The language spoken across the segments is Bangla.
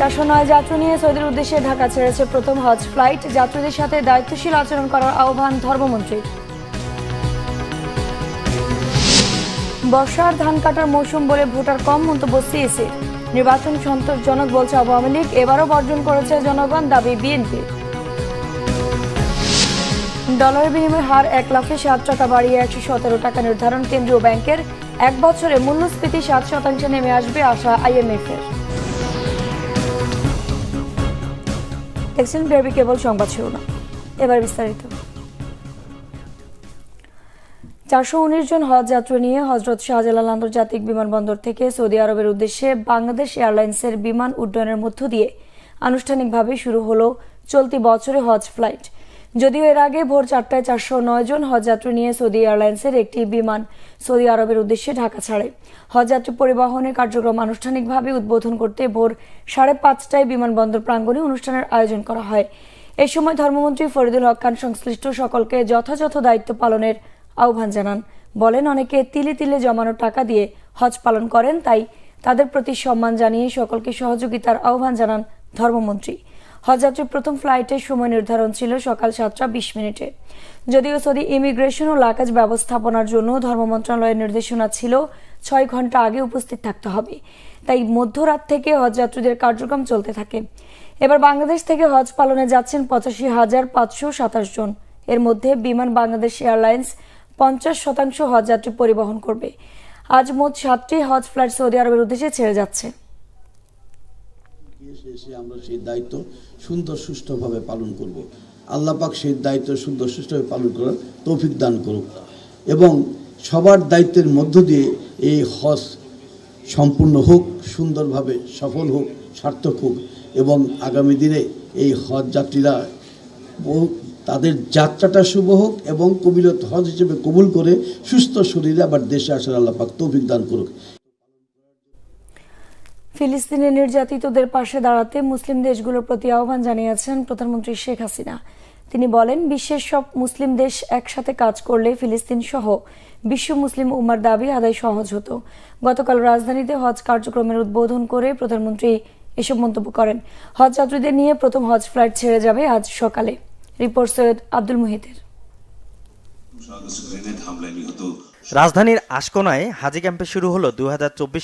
চারশো নয় যাত্রী নিয়ে সৌদির উদ্দেশ্যে ঢাকা ছেড়েছে প্রথম হজ ফ্লাইট যাত্রীদের সাথে দায়িত্বশীল আচরণ করার আহ্বান ধর্মমন্ত্রীর বর্ষার ধান কাটার মৌসুম বলে ভোটার কম মন্তব্য সিএসি নির্বাচন সন্তোষজনক বলছে আওয়ামী লীগ এবারও বর্জন করেছে জনগণ দাবি বিএনপি ডলারের বিনিময় হার এক লাখে সাত টাকা বাড়িয়ে একশো সতেরো টাকা নির্ধারণ কেন্দ্রীয় ব্যাংকের এক বছরে মূল্যস্ফীতি সাত শতাংশে নেমে আসবে আশা আইএমএফের দেখছেন বিআরবি কেবল সংবাদ শিরোনাম এবার বিস্তারিত চারশো উনিশ জন হজ যাত্রী নিয়ে হজরত শাহজালাল আন্তর্জাতিক বিমানবন্দর থেকে সৌদি আরবের উদ্দেশ্যে বাংলাদেশ এয়ারলাইন্সের বিমান উড্ডয়নের মধ্য দিয়ে আনুষ্ঠানিকভাবে শুরু হলো চলতি বছরে হজ ফ্লাইট যদিও এর আগে ভোর চারটায় চারশো নয় জন হজযাত্রী নিয়ে সৌদি এয়ারলাইন্সের একটি বিমান সৌদি আরবের উদ্দেশ্যে ঢাকা ছাড়ে হজযাত্রী পরিবহনের কার্যক্রম আনুষ্ঠানিকভাবে উদ্বোধন করতে ভোর সাড়ে পাঁচটায় বিমানবন্দর প্রাঙ্গণে অনুষ্ঠানের আয়োজন করা হয় এ সময় ধর্মমন্ত্রী ফরিদুল হক খান সংশ্লিষ্ট সকলকে যথাযথ দায়িত্ব পালনের আহ্বান জানান বলেন অনেকে তিলে তিলে জমানো টাকা দিয়ে হজ পালন করেন তাই তাদের প্রতি সম্মান জানিয়ে সকলকে সহযোগিতার আহ্বান জানান ধর্মমন্ত্রী হজযাত্রীর প্রথম ফ্লাইটের সময় নির্ধারণ ছিল সকাল সাতটা বিশ মিনিটে যদিও সৌদি ইমিগ্রেশন ও লাকাজ ব্যবস্থাপনার জন্য ধর্ম মন্ত্রণালয়ের নির্দেশনা ছিল ছয় ঘন্টা আগে উপস্থিত থাকতে হবে তাই মধ্যরাত থেকে হজযাত্রীদের কার্যক্রম চলতে থাকে এবার বাংলাদেশ থেকে হজ পালনে যাচ্ছেন পঁচাশি হাজার পাঁচশো সাতাশ জন এর মধ্যে বিমান বাংলাদেশ এয়ারলাইন্স পঞ্চাশ শতাংশ হজযাত্রী পরিবহন করবে আজ মোট সাতটি হজ ফ্লাইট সৌদি আরবের উদ্দেশ্যে ছেড়ে যাচ্ছে আমরা সেই দায়িত্ব সুন্দর সুষ্ঠুভাবে পালন করব। পাক সেই দায়িত্ব সুন্দর সুষ্ঠুভাবে পালন করার তৌফিক দান করুক এবং সবার দায়িত্বের মধ্য দিয়ে এই হজ সম্পূর্ণ হোক সুন্দরভাবে সফল হোক সার্থক হোক এবং আগামী দিনে এই হজ যাত্রীরা তাদের যাত্রাটা শুভ হোক এবং কবিরত হজ হিসেবে কবুল করে সুস্থ শরীরে আবার দেশে আসার আল্লাপাক তৌফিক দান করুক ফিলিস্তিনে নির্যাতিতদের পাশে দাঁড়াতে মুসলিম দেশগুলোর প্রতি আহ্বান জানিয়েছেন প্রধানমন্ত্রী শেখ হাসিনা তিনি বলেন বিশ্বের সব মুসলিম দেশ একসাথে কাজ করলে ফিলিস্তিন সহ বিশ্ব মুসলিম উমার দাবি আদায় সহজ হতো গতকাল রাজধানীতে হজ কার্যক্রমের উদ্বোধন করে প্রধানমন্ত্রী এসব মন্তব্য করেন হজ যাত্রীদের নিয়ে প্রথম হজ ফ্লাইট ছেড়ে যাবে আজ সকালে রিপোর্ট সৈয়দ আব্দুল মুহিতের রাজধানীর আশকোনায় হাজি ক্যাম্পে শুরু হলো দু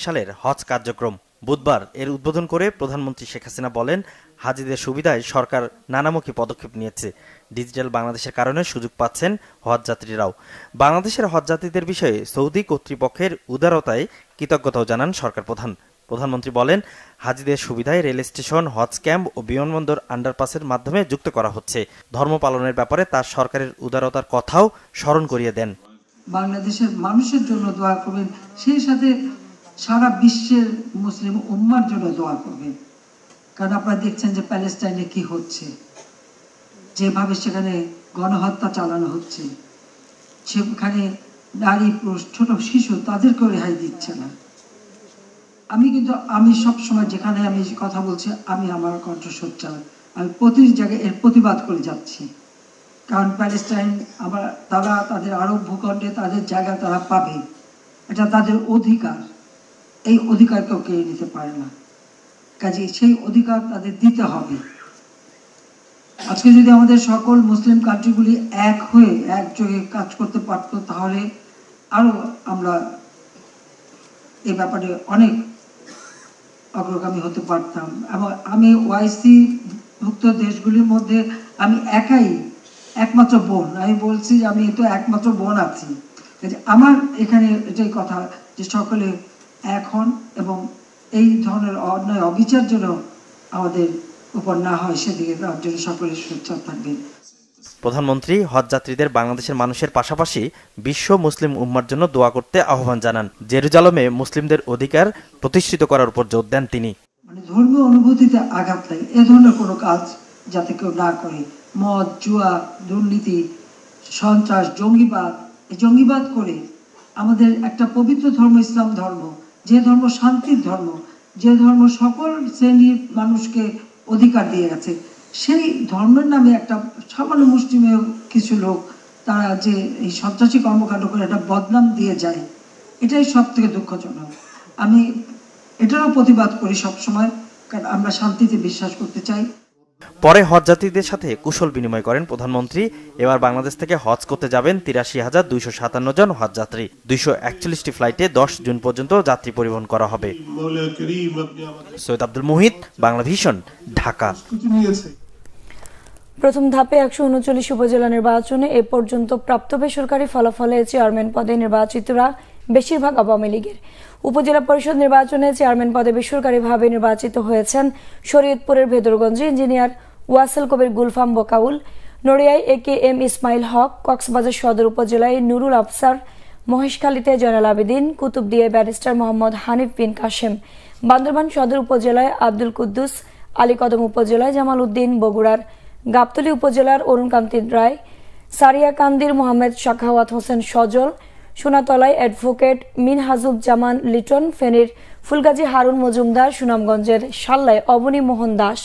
সালের হজ কার্যক্রম বুধবার এর উদ্বোধন করে প্রধানমন্ত্রী শেখ হাসিনা বলেন হাজিদের সুবিধায় সরকার নানামুখী পদক্ষেপ নিয়েছে ডিজিটাল বাংলাদেশের কারণে সুযোগ পাচ্ছেন হজযাত্রীরাও বাংলাদেশের হজযাত্রীদের বিষয়ে সৌদি কর্তৃপক্ষের উদারতায় কৃতজ্ঞতাও জানান সরকার প্রধান প্রধানমন্ত্রী বলেন হাজিদের সুবিধায় রেল স্টেশন হজ ক্যাম্প ও বিমানবন্দর আন্ডারপাসের মাধ্যমে যুক্ত করা হচ্ছে ধর্ম পালনের ব্যাপারে তার সরকারের উদারতার কথাও স্মরণ করিয়ে দেন বাংলাদেশের মানুষের জন্য দোয়া করবেন সেই সাথে সারা বিশ্বের মুসলিম উম্মার জন্য দোয়া করবে কারণ আপনারা দেখছেন যে প্যালেস্টাইনে কি হচ্ছে যেভাবে সেখানে গণহত্যা চালানো হচ্ছে সেখানে নারী পুরুষ ছোট শিশু তাদেরকেও রেহাই দিচ্ছে না আমি কিন্তু আমি সবসময় যেখানে আমি কথা বলছি আমি আমার কণ্ঠসোচ্চার আমি প্রতি জায়গায় এর প্রতিবাদ করে যাচ্ছি কারণ প্যালেস্টাইন আবার তারা তাদের আরব ভূখণ্ডে তাদের জায়গা তারা পাবে এটা তাদের অধিকার এই অধিকার কেউ কেড়ে নিতে পারে না কাজে সেই অধিকার তাদের দিতে হবে আজকে যদি আমাদের সকল মুসলিম কান্ট্রিগুলি এক হয়ে একযোগে কাজ করতে পারত তাহলে আরও আমরা এ ব্যাপারে অনেক অগ্রগামী হতে পারতাম এবং আমি ওয়াইসি ভুক্ত দেশগুলির মধ্যে আমি একাই একমাত্র বোন আমি বলছি যে আমি তো একমাত্র বোন আছি আমার এখানে এটাই কথা যে সকলে এখন এবং এই ধরনের অন্যায় অবিচার যেন আমাদের উপর না হয় সেদিকে তার জন্য সকলের সুচ্ছাদ থাকবেন প্রধানমন্ত্রী যাত্রীদের বাংলাদেশের মানুষের পাশাপাশি বিশ্ব মুসলিম উম্মার জন্য দোয়া করতে আহ্বান জানান জেরুজালমে মুসলিমদের অধিকার প্রতিষ্ঠিত করার উপর জোর দেন তিনি মানে ধর্মীয় অনুভূতিতে আঘাত লাগে এ ধরনের কোনো কাজ যাতে কেউ না করে মদ জুয়া দুর্নীতি সন্ত্রাস জঙ্গিবাদ এই জঙ্গিবাদ করে আমাদের একটা পবিত্র ধর্ম ইসলাম ধর্ম যে ধর্ম শান্তির ধর্ম যে ধর্ম সকল শ্রেণীর মানুষকে অধিকার দিয়ে গেছে সেই ধর্মের নামে একটা সামান্য মুসলিমের কিছু লোক তারা যে এই সন্ত্রাসী কর্মকাণ্ড করে একটা বদনাম দিয়ে যায় এটাই সব থেকে দুঃখজনক আমি এটারও প্রতিবাদ করি সবসময় কারণ আমরা শান্তিতে বিশ্বাস করতে চাই পরে হজ যাত্রীদের সাথে কুশল বিনিময় করেন প্রধানমন্ত্রী এবার বাংলাদেশ থেকে হজ করতে যাবেন তিরাশি হাজার দুইশো সাতান্ন জন হজ যাত্রী দুইশো একচল্লিশটি ফ্লাইটে দশ জুন পর্যন্ত যাত্রী পরিবহন করা হবে সৈয়দ আব্দুল মুহিত বাংলা ভিশন ঢাকা প্রথম ধাপে একশো উনচল্লিশ উপজেলা নির্বাচনে এ পর্যন্ত প্রাপ্ত বেসরকারি ফলাফলে চেয়ারম্যান পদে নির্বাচিতরা বেশিরভাগ আওয়ামী লীগের উপজেলা পরিষদ নির্বাচনে চেয়ারম্যান পদে বেসরকারিভাবে নির্বাচিত হয়েছেন শরীয়তপুরের ভেদরগঞ্জে ইঞ্জিনিয়ার ওয়াসেল কবির গুলফাম বকাউল নড়িয়ায় A K M Ismail Haque Cox's Bazar Sadar উপজেলায় নুরুল আফসার মহেশখালীতে জয়নাল আবেদিন কুতুবদিয়ায় ব্যারিস্টার মোহাম্মদ হানিফ বিন কাশেম বান্দরবান সদর উপজেলায় আব্দুল কুদ্দুস আলীকদম উপজেলায় জামাল উদ্দিন বগুড়ার গাবতলী উপজেলার অরুণকান্তি রায় সারিয়াকান্দির মোহাম্মদ শাখাওয়াত হোসেন সজল সোনাতলায় অ্যাডভোকেট জামান লিটন ফেনীর ফুলগাজী হারুন মজুমদার সুনামগঞ্জের সাল্লায় অবনী মোহন দাস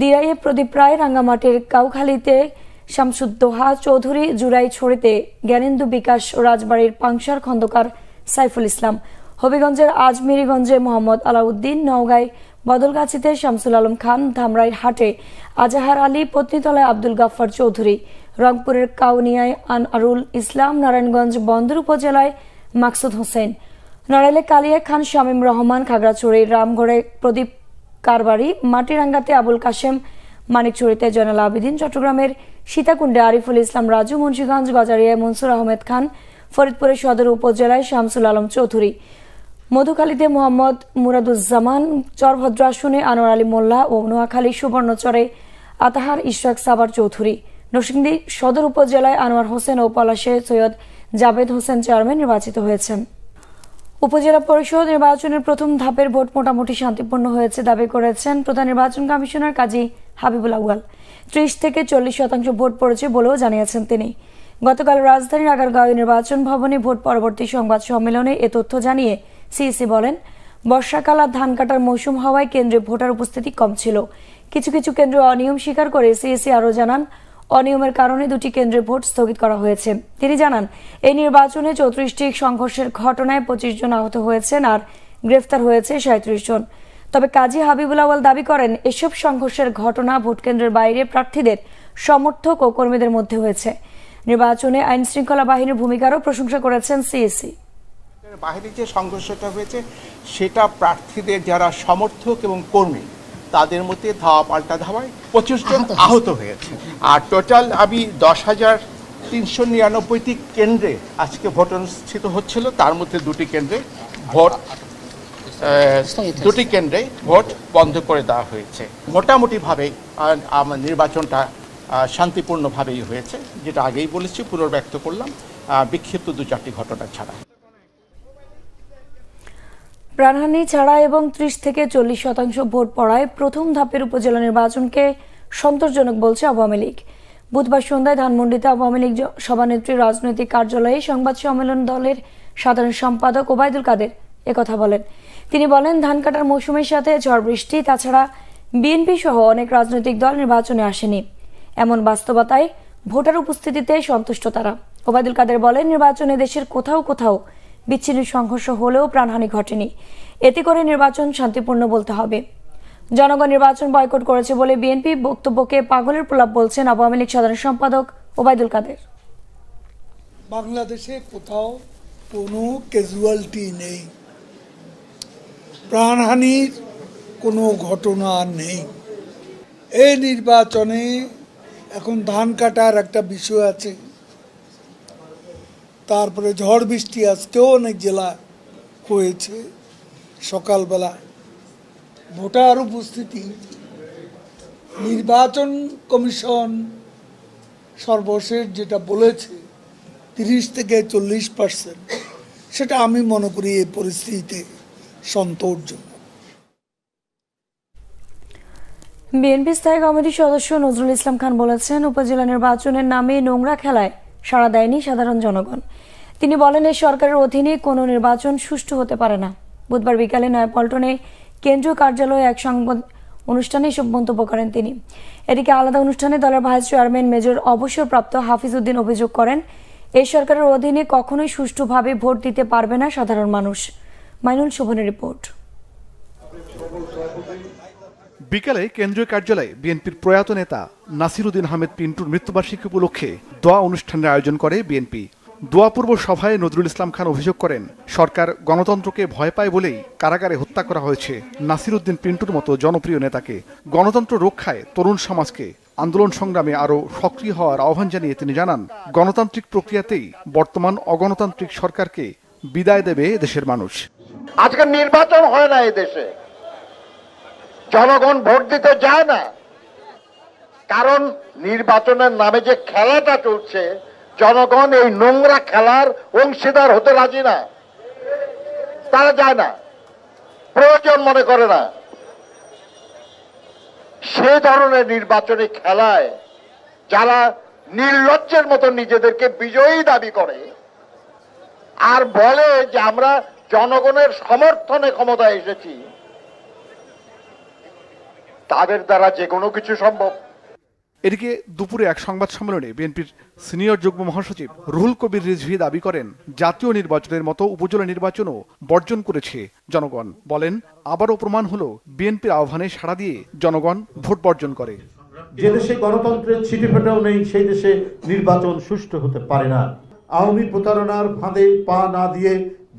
দিরাইয়ে প্রদীপ রায় রাঙ্গামাটির কাউখালীতে শামসুদ্দোহা চৌধুরী জুরাই ছড়িতে জ্ঞানেন্দু বিকাশ রাজবাড়ির পাংশার খন্দকার সাইফুল ইসলাম হবিগঞ্জের আজমিরিগঞ্জে মোহাম্মদ আলাউদ্দিন নওগাঁয় বদলগাছিতে শামসুল আলম খান ধামরাই হাটে আজাহার আলী পত্নীতলায় আব্দুল গাফার চৌধুরী রংপুরের কাউনিয়ায় আনারুল ইসলাম নারায়ণগঞ্জ বন্দর উপজেলায় মাকসুদ হোসেন নড়াইলে কালিয়া খান শামীম রহমান খাগড়াছড়ি রামগড়ে প্রদীপ কারবারি মাটিরাঙ্গাতে আবুল কাশেম মানিকছড়িতে জয়নাল আবেদিন চট্টগ্রামের সীতাকুণ্ডে আরিফুল ইসলাম রাজু মুন্সীগঞ্জ গজারিয়ায় মনসুর আহমেদ খান ফরিদপুরের সদর উপজেলায় শামসুল আলম চৌধুরী মধুখালীতে মোহাম্মদ মুরাদুজ্জামান চরভদ্র আসনে আনোয়ার আলী মোল্লা ও নোয়াখালী সুবর্ণচরে আতাহার ইশরাক সাবার চৌধুরী নরসিংদী সদর উপজেলায় আনোয়ার হোসেন ও পলাশে সৈয়দ জাবেদ হোসেন চেয়ারম্যান নির্বাচিত হয়েছেন উপজেলা পরিষদ নির্বাচনের প্রথম ধাপের ভোট মোটামুটি শান্তিপূর্ণ হয়েছে দাবি করেছেন প্রধান নির্বাচন কমিশনার কাজী হাবিবুল আউয়াল ত্রিশ থেকে চল্লিশ শতাংশ ভোট পড়েছে বলেও জানিয়েছেন তিনি গতকাল রাজধানীর আগারগাঁও নির্বাচন ভবনে ভোট পরবর্তী সংবাদ সম্মেলনে এ তথ্য জানিয়ে সিইসি বলেন বর্ষাকাল আর ধান কাটার মৌসুম হওয়ায় কেন্দ্রে ভোটার উপস্থিতি কম ছিল কিছু কিছু কেন্দ্র অনিয়ম স্বীকার করে সিএসি আরও জানান অনিয়মের কারণে দুটি কেন্দ্রে ভোট স্থগিত করা হয়েছে তিনি জানান এই নির্বাচনে চৌত্রিশটি সংঘর্ষের ঘটনায় পঁচিশ জন আহত হয়েছেন আর গ্রেফতার হয়েছে সাঁত্রিশ জন তবে কাজী হাবিবুল আওয়াল দাবি করেন এসব সংঘর্ষের ঘটনা ভোটকেন্দ্রের বাইরে প্রার্থীদের সমর্থক ও কর্মীদের মধ্যে হয়েছে নির্বাচনে আইন শৃঙ্খলা বাহিনীর ভূমিকারও প্রশংসা করেছেন সিএসি বাহিরে যে সংঘর্ষটা হয়েছে সেটা প্রার্থীদের যারা সমর্থক এবং কর্মী তাদের মধ্যে ধাওয়া পাল্টা ধাওয়ায় পঁচিশ জন আহত হয়েছে আর টোটাল আমি দশ হাজার তিনশো নিরানব্বইটি কেন্দ্রে আজকে ভোট অনুষ্ঠিত হচ্ছিল তার মধ্যে দুটি কেন্দ্রে ভোট দুটি কেন্দ্রে ভোট বন্ধ করে দেওয়া হয়েছে মোটামুটিভাবে নির্বাচনটা শান্তিপূর্ণভাবেই হয়েছে যেটা আগেই বলেছি পুনর্ব্যক্ত করলাম বিক্ষিপ্ত দু চারটি ঘটনা ছাড়া প্রাণহানি ছাড়া এবং ত্রিশ থেকে চল্লিশ শতাংশ ভোট পড়ায় প্রথম ধাপের উপজেলা নির্বাচনকে সন্তোষজনক বলছে আওয়ামী লীগ বুধবার সন্ধ্যায় ধানমন্ডিতে আওয়ামী লীগ সভানেত্রী রাজনৈতিক কার্যালয়ে সংবাদ সম্মেলন দলের সাধারণ সম্পাদক ওবায়দুল কাদের একথা বলেন তিনি বলেন ধান কাটার মৌসুমের সাথে ঝড় বৃষ্টি তাছাড়া বিএনপি সহ অনেক রাজনৈতিক দল নির্বাচনে আসেনি এমন বাস্তবতায় ভোটার উপস্থিতিতে সন্তুষ্ট তারা ওবায়দুল কাদের বলেন নির্বাচনে দেশের কোথাও কোথাও বিচ্ছিন্ন সংঘর্ষ হলেও প্রাণহানি ঘটেনি এতে করে নির্বাচন শান্তিপূর্ণ বলতে হবে জনগণ নির্বাচন বয়কট করেছে বলে বিএনপি বক্তব্যকে পাগলের প্রলাপ বলছেন আওয়ামী লীগ সাধারণ সম্পাদক ওবায়দুল কাদের বাংলাদেশে কোথাও কোনো ক্যাজুয়ালিটি নেই প্রাণহানির কোনো ঘটনা নেই এই নির্বাচনে এখন ধান কাটার একটা বিষয় আছে তারপরে ঝড় বৃষ্টি আজকেও অনেক জেলা হয়েছে সকালবেলা ভোটার উপস্থিতি নির্বাচন কমিশন সর্বশেষ যেটা বলেছে তিরিশ থেকে চল্লিশ পার্সেন্ট সেটা আমি মনে করি এই পরিস্থিতিতে সন্তোষজ বিএনপি স্থায়ী কমিটির সদস্য নজরুল ইসলাম খান বলেছেন উপজেলা নির্বাচনের নামে নোংরা খেলায় সাড়া দেয়নি সাধারণ জনগণ তিনি বলেন এই সরকারের অধীনে কোনো নির্বাচন সুষ্ঠু হতে পারে না বুধবার বিকালে নয়াপল্টনে কেন্দ্রীয় কার্যালয়ে এক সংবাদ অনুষ্ঠানে এসব মন্তব্য করেন তিনি এদিকে আলাদা অনুষ্ঠানে দলের ভাইস চেয়ারম্যান মেজর অবসরপ্রাপ্ত হাফিজ উদ্দিন অভিযোগ করেন এই সরকারের অধীনে কখনোই সুষ্ঠুভাবে ভোট দিতে পারবে না সাধারণ মানুষ মাইনুল শোভনের রিপোর্ট বিকালে কেন্দ্রীয় কার্যালয়ে বিএনপির প্রয়াত নেতা নাসিরুদ্দিন আহমেদ পিন্টুর মৃত্যুবার্ষিকী উপলক্ষে দোয়া অনুষ্ঠানের আয়োজন করে বিএনপি দোয়াপূর্ব সভায় নজরুল ইসলাম খান অভিযোগ করেন সরকার গণতন্ত্রকে ভয় পায় বলেই কারাগারে হত্যা করা হয়েছে নাসিরুদ্দিন পিন্টুর মতো জনপ্রিয় নেতাকে গণতন্ত্র রক্ষায় তরুণ সমাজকে আন্দোলন সংগ্রামে আরও সক্রিয় হওয়ার আহ্বান জানিয়ে তিনি জানান গণতান্ত্রিক প্রক্রিয়াতেই বর্তমান অগণতান্ত্রিক সরকারকে বিদায় দেবে দেশের মানুষ আজকে নির্বাচন হয় না এই দেশে জনগণ ভোট দিতে যায় না কারণ নির্বাচনের নামে যে খেলাটা চলছে জনগণ এই নোংরা খেলার অংশীদার হতে রাজি না তারা যায় না প্রয়োজন মনে করে না সে ধরনের নির্বাচনী খেলায় যারা নির্লজ্জের মতো নিজেদেরকে বিজয়ী দাবি করে আর বলে যে আমরা জনগণের সমর্থনে ক্ষমতায় এসেছি তাদের দ্বারা যে কোনো কিছু সম্ভব এদিকে দুপুরে এক সংবাদ সম্মেলনে বিএনপির সিনিয়র যুগ্ম মহাসচিব রুহুল কবির রিজভি দাবি করেন জাতীয় নির্বাচনের মতো উপজেলা নির্বাচনও বর্জন করেছে জনগণ বলেন আবারও প্রমাণ হল বিএনপির আহ্বানে সাড়া দিয়ে জনগণ ভোট বর্জন করে যে দেশে গণতন্ত্রের ছিটি ফেটাও নেই সেই দেশে নির্বাচন সুষ্ঠু হতে পারে না আওয়ামী প্রতারণার ফাঁদে পা না দিয়ে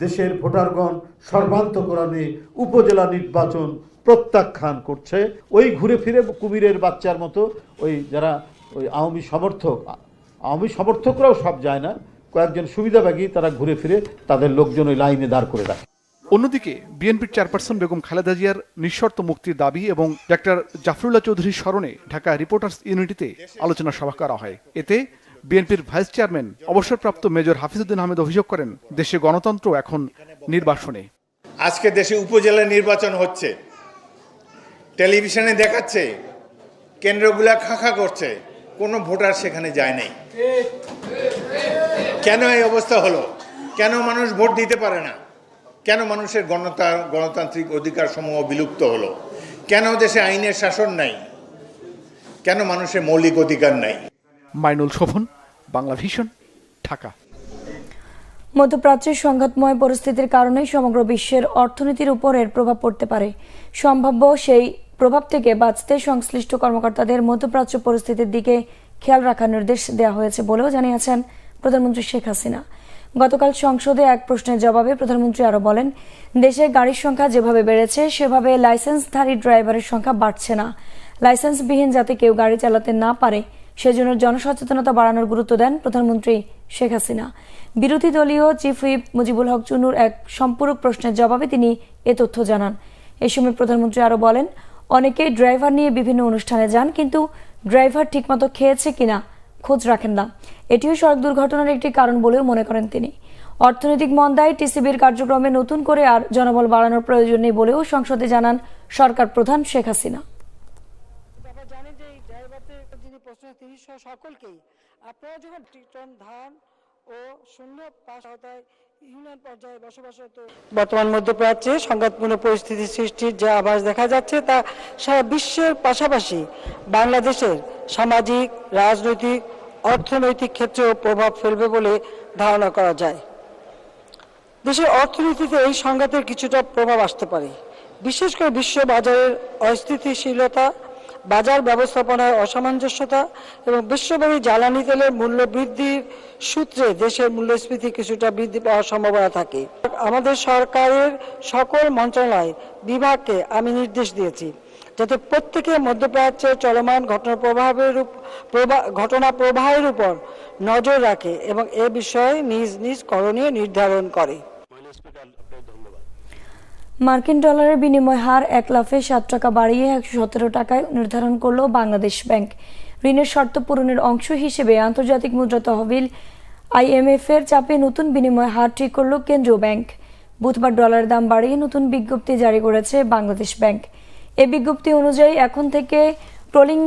দেশের ভোটারগণ সর্বান্তকরণে উপজেলা নির্বাচন প্রত্যাখ্যান করছে ওই ঘুরে ফিরে কুমিরের বাচ্চার মতো ওই যারা ওই আওয়ামী সমর্থক আওয়ামী সমর্থকরাও সব যায় না কয়েকজন সুবিধাভাগী তারা ঘুরে ফিরে তাদের লোকজন ওই লাইনে দাঁড় করে রাখে অন্যদিকে বিএনপির চেয়ারপারসন বেগম খালেদা জিয়ার নিঃশর্ত মুক্তির দাবি এবং ডাক্তার জাফরুল্লাহ চৌধুরীর স্মরণে ঢাকা রিপোর্টার্স ইউনিটিতে আলোচনা সভা করা হয় এতে বিএনপির ভাইস চেয়ারম্যান অবসরপ্রাপ্ত মেজর হাফিজুদ্দিন আহমেদ অভিযোগ করেন দেশে গণতন্ত্র এখন নির্বাসনে আজকে দেশে উপজেলা নির্বাচন হচ্ছে টেলিভিশনে দেখাচ্ছে কেন্দ্রগুলা খাখা করছে কোনো ভোটার সেখানে যায় নাই কেন এই অবস্থা হলো কেন মানুষ ভোট দিতে পারে না কেন মানুষের গণতা গণতান্ত্রিক অধিকার সমূহ বিলুপ্ত হলো কেন দেশে আইনের শাসন নাই কেন মানুষের মৌলিক অধিকার নাই মাইনুল শোভন বাংলা ভীষণ ঢাকা মধ্যপ্রাচ্যের সংঘাতময় পরিস্থিতির কারণে সমগ্র বিশ্বের অর্থনীতির উপর এর প্রভাব পড়তে পারে সম্ভাব্য সেই প্রভাব থেকে বাঁচতে সংশ্লিষ্ট কর্মকর্তাদের মধ্যপ্রাচ্য পরিস্থিতির দিকে খেয়াল রাখার নির্দেশ দেওয়া হয়েছে বলেও জানিয়েছেন প্রধানমন্ত্রী শেখ হাসিনা গতকাল সংসদে এক প্রশ্নের জবাবে প্রধানমন্ত্রী আরও বলেন দেশে গাড়ির সংখ্যা যেভাবে বেড়েছে সেভাবে লাইসেন্সধারী ড্রাইভারের সংখ্যা বাড়ছে না লাইসেন্সবিহীন যাতে কেউ গাড়ি চালাতে না পারে সেজন্য জনসচেতনতা বাড়ানোর গুরুত্ব দেন প্রধানমন্ত্রী শেখ হাসিনা বিরোধী দলীয় চিফ হুইপ মুজিবুল হক চুনুর এক সম্পূরক প্রশ্নের জবাবে তিনি এ তথ্য জানান এ সময় প্রধানমন্ত্রী আরও বলেন অনেকে ড্রাইভার নিয়ে বিভিন্ন অনুষ্ঠানে যান কিন্তু ড্রাইভার ঠিকমতো খেয়েছে কিনা খোঁজ রাখেন না এটিও সড়ক দুর্ঘটনার একটি কারণ বলেও মনে করেন তিনি অর্থনৈতিক মন্দায় টিসিবির কার্যক্রমে নতুন করে আর জনবল বাড়ানোর প্রয়োজন নেই বলেও সংসদে জানান সরকার প্রধান শেখ হাসিনা সকলকেই আপনারা যখন ধান ও শূন্য পাশ আওতায় বর্তমান মধ্যপ্রাচ্যে সংঘাতপূর্ণ পরিস্থিতি সৃষ্টির যে আভাস দেখা যাচ্ছে তা সারা বিশ্বের পাশাপাশি বাংলাদেশের সামাজিক রাজনৈতিক অর্থনৈতিক ক্ষেত্রেও প্রভাব ফেলবে বলে ধারণা করা যায় দেশের অর্থনীতিতে এই সংঘাতের কিছুটা প্রভাব আসতে পারে বিশেষ করে বিশ্ব বাজারের অস্থিতিশীলতা বাজার ব্যবস্থাপনায় অসামঞ্জস্যতা এবং বিশ্বব্যাপী জ্বালানি তেলের মূল্য বৃদ্ধির সূত্রে দেশের মূল্যস্ফীতি কিছুটা বৃদ্ধি পাওয়ার সম্ভাবনা থাকে আমাদের সরকারের সকল মন্ত্রণালয় বিভাগকে আমি নির্দেশ দিয়েছি যাতে প্রত্যেকে মধ্যপ্রাচ্যের চলমান ঘটনা প্রভাবের ঘটনা প্রবাহের উপর নজর রাখে এবং এ বিষয়ে নিজ নিজ করণীয় নির্ধারণ করে মার্কিন ডলারের বিনিময় হার এক লাফে সাত টাকা বাড়িয়ে একশো সতেরো টাকায় নির্ধারণ করল বাংলাদেশ ব্যাংক ঋণের শর্ত পূরণের অংশ হিসেবে আন্তর্জাতিক মুদ্রা তহবিল আইএমএফ এর চাপে নতুন বিনিময় হার ঠিক করল কেন্দ্রীয় ব্যাংক বুধবার ডলার দাম বাড়িয়ে নতুন বিজ্ঞপ্তি জারি করেছে বাংলাদেশ ব্যাংক এ বিজ্ঞপ্তি অনুযায়ী এখন থেকে ট্রোলিং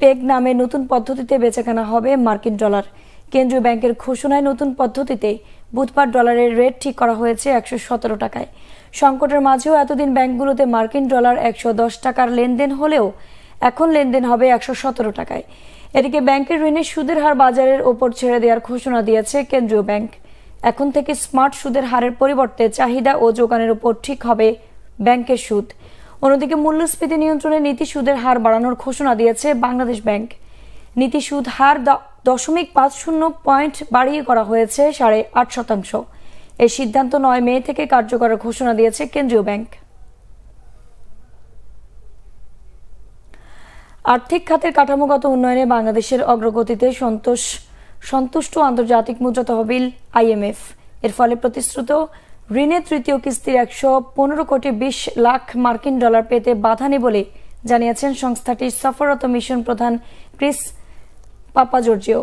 পেগ নামে নতুন পদ্ধতিতে বেচাকেনা হবে মার্কিন ডলার কেন্দ্রীয় ব্যাংকের ঘোষণায় নতুন পদ্ধতিতে বুধবার ডলারের রেট ঠিক করা হয়েছে একশো সতেরো টাকায় সংকটের মাঝেও এতদিন ব্যাংকগুলোতে মার্কিন ডলার একশো দশ টাকার লেনদেন হলেও এখন লেনদেন হবে একশো সতেরো টাকায় এদিকে ব্যাংকের ঋণের সুদের হার বাজারের ওপর ছেড়ে দেওয়ার ঘোষণা দিয়েছে কেন্দ্রীয় ব্যাংক এখন থেকে স্মার্ট সুদের হারের পরিবর্তে চাহিদা ও যোগানের উপর ঠিক হবে ব্যাংকের সুদ অন্যদিকে মূল্যস্ফীতি নিয়ন্ত্রণে নীতি সুদের হার বাড়ানোর ঘোষণা দিয়েছে বাংলাদেশ ব্যাংক নীতি সুদ হার দশমিক পাঁচ শূন্য পয়েন্ট বাড়িয়ে করা হয়েছে সাড়ে আট শতাংশ এই সিদ্ধান্ত নয় মে থেকে কার্যকরের ঘোষণা দিয়েছে কেন্দ্রীয় ব্যাংক আর্থিক খাতের কাঠামোগত উন্নয়নে বাংলাদেশের অগ্রগতিতে সন্তোষ সন্তুষ্ট আন্তর্জাতিক মুদ্রা তহবিল আইএমএফ এর ফলে প্রতিশ্রুত ঋণের তৃতীয় কিস্তির একশো পনেরো কোটি বিশ লাখ মার্কিন ডলার পেতে বাধা নেই বলে জানিয়েছেন সংস্থাটির সফররত মিশন প্রধান ক্রিস পাপাজর্জিও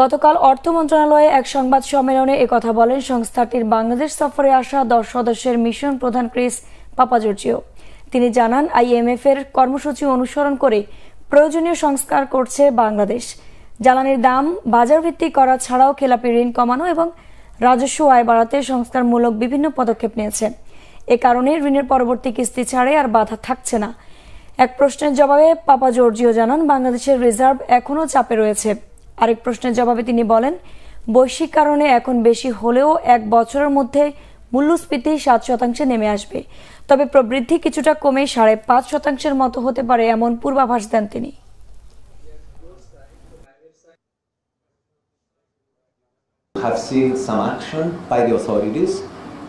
গতকাল অর্থ মন্ত্রণালয়ে এক সংবাদ সম্মেলনে একথা বলেন সংস্থাটির বাংলাদেশ সফরে আসা দশ সদস্যের মিশন প্রধান ক্রিস পাপাজর্জিও তিনি জানান আইএমএফ এর কর্মসূচি অনুসরণ করে প্রয়োজনীয় সংস্কার করছে বাংলাদেশ জ্বালানির দাম বাজার ভিত্তিক করা ছাড়াও খেলাপি ঋণ কমানো এবং রাজস্ব আয় বাড়াতে সংস্কারমূলক বিভিন্ন পদক্ষেপ নিয়েছে এ কারণে ঋণের পরবর্তী কিস্তি ছাড়ে আর বাধা থাকছে না এক প্রশ্নের জবাবে পাপা জর্জিও জানান বাংলাদেশের রিজার্ভ এখনও চাপে রয়েছে আরেক প্রশ্নের জবাবে তিনি বলেন বৈশ্বিক কারণে এখন বেশি হলেও এক বছরের মধ্যে মূল্যস্ফীতি সাত শতাংশে নেমে আসবে তবে প্রবৃদ্ধি কিছুটা কমে সাড়ে পাঁচ শতাংশের মতো হতে পারে এমন পূর্বাভাস দেন তিনি have seen some action by the authorities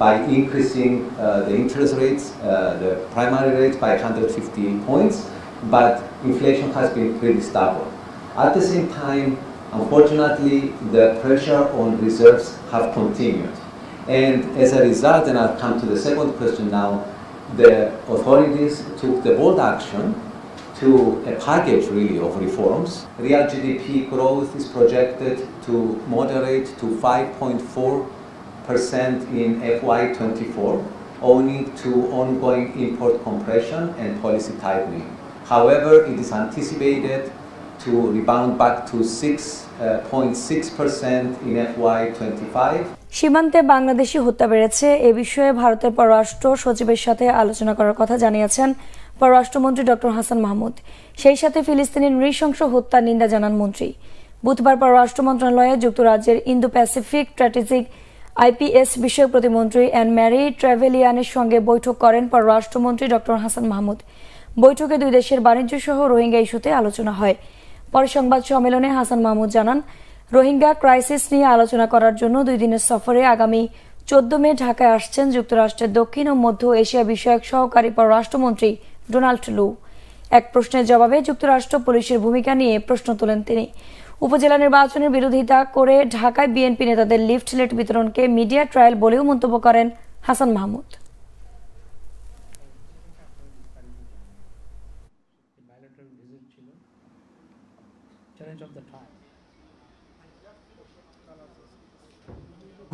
by increasing uh, the interest rates, uh, the primary rates by 150 points, but inflation has been pretty stable. At the same time, Unfortunately, the pressure on reserves have continued. And as a result, and I'll come to the second question now, the authorities took the bold action to a package really of reforms. Real GDP growth is projected to moderate to 5.4% in FY24, owing to ongoing import compression and policy tightening. However, it is anticipated to rebound back to 6.6% uh, in FY25. সীমান্তে বাংলাদেশি হত্যা বেড়েছে এ বিষয়ে ভারতের পররাষ্ট্র সচিবের সাথে আলোচনা করার কথা জানিয়েছেন পররাষ্ট্রমন্ত্রী ডক্টর হাসান মাহমুদ সেই সাথে ফিলিস্তিনের নৃশংস হত্যা নিন্দা জানান মন্ত্রী বুধবার পররাষ্ট্র মন্ত্রণালয়ে যুক্তরাজ্যের ইন্দো প্যাসিফিক স্ট্র্যাটেজিক আইপিএস বিষয়ক প্রতিমন্ত্রী অ্যান্ড ম্যারি ট্র্যাভেলিয়ানের সঙ্গে বৈঠক করেন পররাষ্ট্রমন্ত্রী ডক্টর হাসান মাহমুদ বৈঠকে দুই দেশের বাণিজ্য সহ রোহিঙ্গা ইস্যুতে আলোচনা হয় পরে সংবাদ সম্মেলনে হাসান মাহমুদ জানান রোহিঙ্গা ক্রাইসিস নিয়ে আলোচনা করার জন্য দুই দিনের সফরে আগামী চোদ্দ মে ঢাকায় আসছেন যুক্তরাষ্ট্রের দক্ষিণ ও মধ্য এশিয়া বিষয়ক সহকারী পররাষ্ট্রমন্ত্রী ডোনাল্ড লু এক প্রশ্নের জবাবে যুক্তরাষ্ট্র পুলিশের ভূমিকা নিয়ে প্রশ্ন তোলেন তিনি উপজেলা নির্বাচনের বিরোধিতা করে ঢাকায় বিএনপি নেতাদের লিফটলেট বিতরণকে মিডিয়া ট্রায়াল বলেও মন্তব্য করেন হাসান মাহমুদ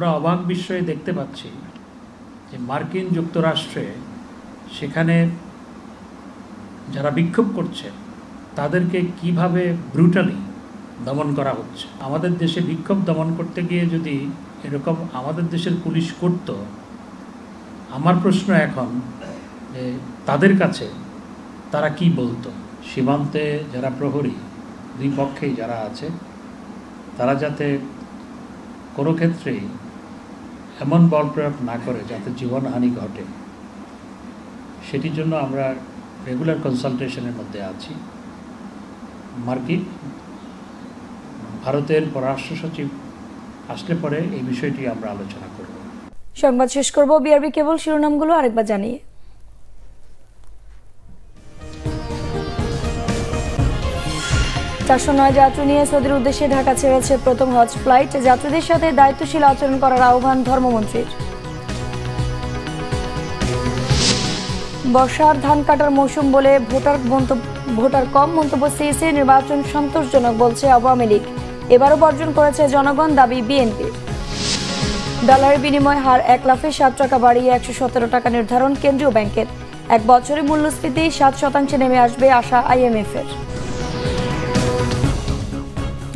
আমরা অবাক বিস্ময়ে দেখতে পাচ্ছি যে মার্কিন যুক্তরাষ্ট্রে সেখানে যারা বিক্ষোভ করছে তাদেরকে কিভাবে ব্রুটালি দমন করা হচ্ছে আমাদের দেশে বিক্ষোভ দমন করতে গিয়ে যদি এরকম আমাদের দেশের পুলিশ করত আমার প্রশ্ন এখন যে তাদের কাছে তারা কি বলতো সীমান্তে যারা প্রহরী দুই পক্ষেই যারা আছে তারা যাতে কোনো ক্ষেত্রেই এমন বল প্রয়োগ না করে যাতে জীবনহানি ঘটে সেটির জন্য আমরা রেগুলার কনসালটেশনের মধ্যে আছি মার্কিন ভারতের পররাষ্ট্র সচিব আসলে পরে এই বিষয়টি আমরা আলোচনা করব সংবাদ শেষ করব বিআরবি কেবল শিরোনামগুলো আরেকবার জানিয়ে চারশো নয় যাত্রী নিয়ে সৌদির উদ্দেশ্যে ঢাকা ছেড়েছে প্রথম হজ ফ্লাইট যাত্রীদের সাথে দায়িত্বশীল আচরণ করার আহ্বান ধর্মমন্ত্রীর বর্ষার ধান কাটার মৌসুম বলে ভোটার ভোটার কম মন্তব্য সিইসি নির্বাচন সন্তোষজনক বলছে আওয়ামী লীগ এবারও বর্জন করেছে জনগণ দাবি বিএনপি ডলারের বিনিময় হার এক লাফে সাত টাকা বাড়িয়ে একশো সতেরো টাকা নির্ধারণ কেন্দ্রীয় ব্যাংকের এক বছরের মূল্যস্ফীতি সাত শতাংশে নেমে আসবে আশা আইএমএফ এর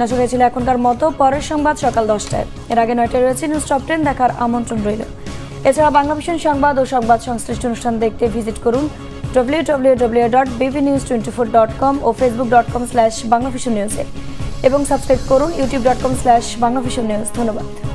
নজরে ছিল এখনকার মতো পরের সংবাদ সকাল দশটায় এর আগে নয়টায় রয়েছে নিউজ টপ টেন দেখার আমন্ত্রণ রইল এছাড়া বাংলা ভীষণ সংবাদ ও সংবাদ সংশ্লিষ্ট অনুষ্ঠান দেখতে ভিজিট করুন W W W dot BV news twenty four dot com ও Facebook dot com slash Bangla Bhishon নিউজে এবং সাবস্ক্রাইব করুন YouTube dot com slash Bangla Bhishon news ধন্যবাদ